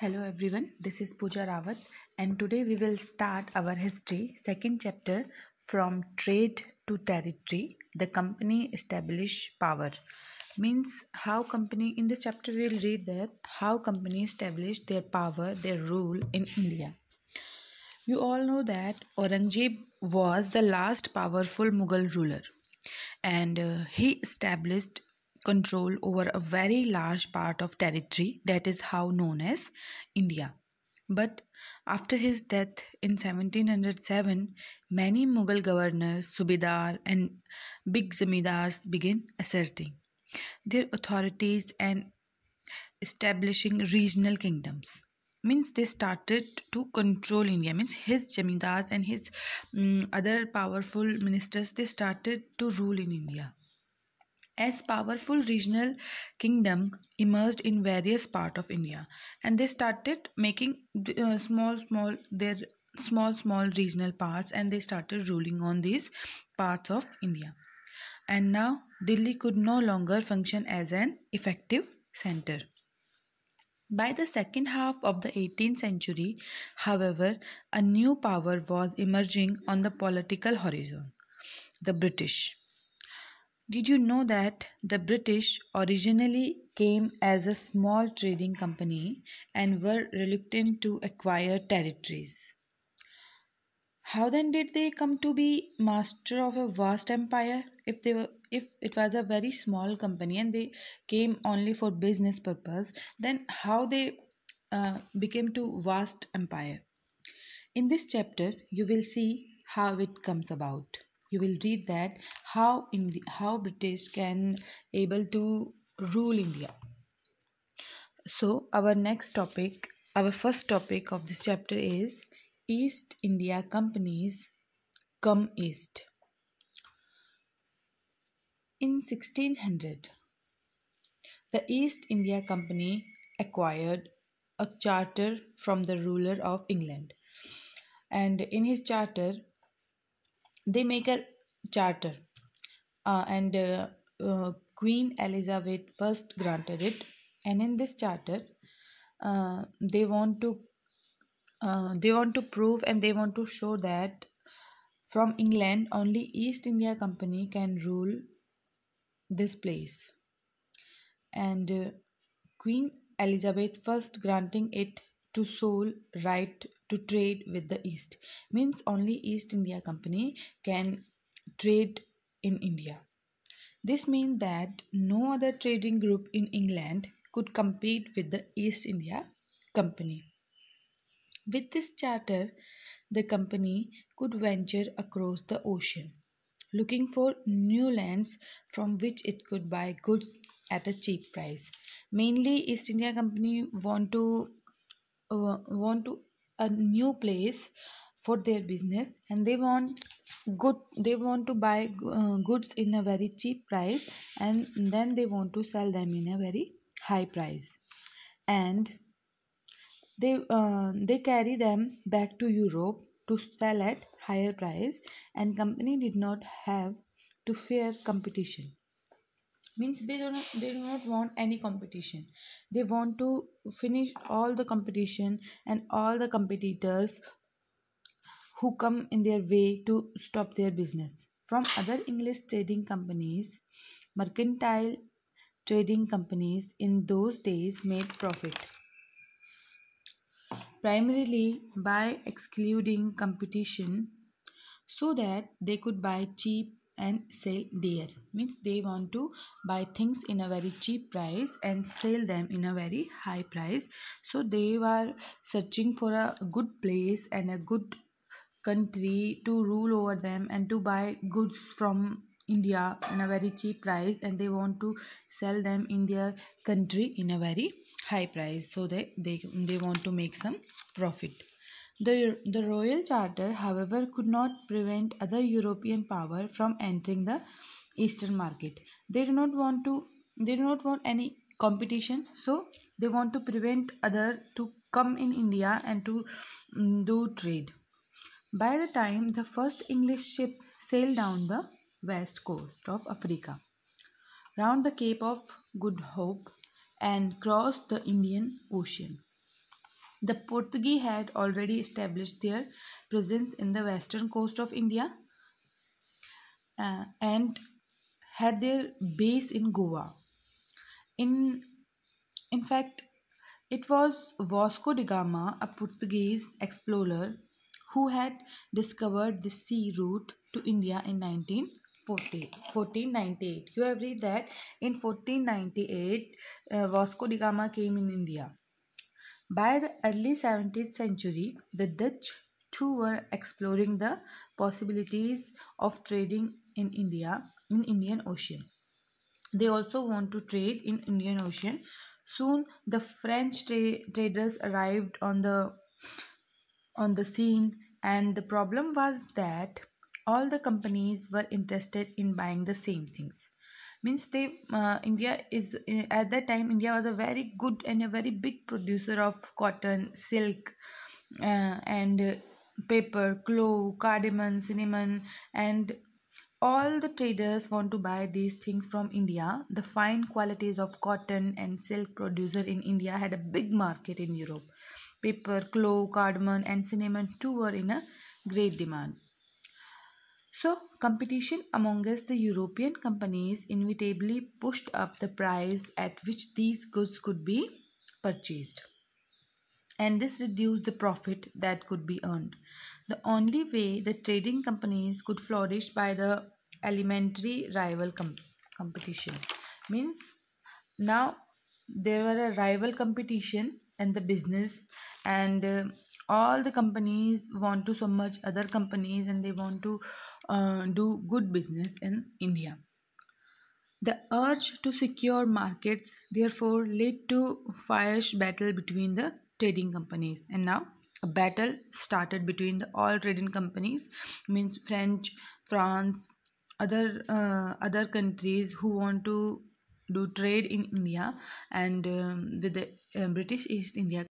Hello everyone, this is Pooja Rawat and today we will start our history second chapter from trade to territory the company establish power means how company in this chapter we will read that how company established their power their rule in India you all know that Aurangzeb was the last powerful Mughal ruler and uh, he established control over a very large part of territory that is how known as India. But after his death in 1707, many Mughal governors, Subedar, and big zamindars begin asserting their authorities and establishing regional kingdoms. Means they started to control India. Means his zamindars and his um, other powerful ministers they started to rule in India. As powerful regional kingdom emerged in various parts of India, and they started making uh, small, small their small, small regional parts, and they started ruling on these parts of India. And now Delhi could no longer function as an effective center. By the second half of the 18th century, however, a new power was emerging on the political horizon the British. Did you know that the British originally came as a small trading company and were reluctant to acquire territories? How then did they come to be master of a vast empire if they were if it was a very small company and they came only for business purpose then how they uh, became to vast empire in this chapter you will see how it comes about you will read that how Indi- how British can able to rule India. So our next topic, our first topic of this chapter is East India Companies come east. In 1600, the East India Company acquired a charter from the ruler of England. And in his charter, they make a charter uh, and uh, uh, queen elizabeth first granted it and in this charter uh, they want to uh, they want to prove and they want to show that from england only east india company can rule this place and uh, queen elizabeth first granting it to sole right to trade with the East. Means only East India Company can trade in India. This means that no other trading group in England could compete with the East India Company. With this charter, the company could venture across the ocean, looking for new lands from which it could buy goods at a cheap price. Mainly, East India Company want to uh, want to a new place for their business and they want good they want to buy uh, goods in a very cheap price and then they want to sell them in a very high price and they uh, they carry them back to europe to sell at higher price and company did not have to fear competition means they don't they do not want any competition they want to finish all the competition and all the competitors who come in their way to stop their business from other english trading companies mercantile trading companies in those days made profit primarily by excluding competition so that they could buy cheap and sell there means they want to buy things in a very cheap price and sell them in a very high price so they were searching for a good place and a good country to rule over them and to buy goods from India in a very cheap price and they want to sell them in their country in a very high price so they they, they want to make some profit the, the Royal Charter, however, could not prevent other European power from entering the Eastern market. They do not want to they do not want any competition so they want to prevent other to come in india and to um, do trade by the time the first english ship sailed down the west coast of africa round the cape of good hope and crossed the indian ocean the Portuguese had already established their presence in the western coast of India uh, and had their base in Goa. In, in fact, it was Vasco da Gama, a Portuguese explorer, who had discovered the sea route to India in 1498. You have read that in 1498, uh, Vasco da Gama came in India. By the early 17th century, the Dutch too were exploring the possibilities of trading in India in Indian Ocean. They also want to trade in Indian Ocean. Soon the French tra traders arrived on the on the scene and the problem was that all the companies were interested in buying the same things means they uh, india is eh, at that time india was a very good and a very big producer of cotton silk uh, and uh, paper clove cardamom cinnamon and all the traders want to buy these things from india the fine qualities of cotton and silk producer in india had a big market in europe paper clove cardamom and cinnamon too were in a great demand so competition amongst the European companies inevitably pushed up the price at which these goods could be purchased and this reduced the profit that could be earned. The only way the trading companies could flourish by the elementary rival com competition means now there were a rival competition and the business and uh, all the companies want to submerge other companies and they want to uh, do good business in india the urge to secure markets therefore led to fierce battle between the trading companies and now a battle started between the all trading companies means french france other uh, other countries who want to do trade in india and um, with the uh, british east india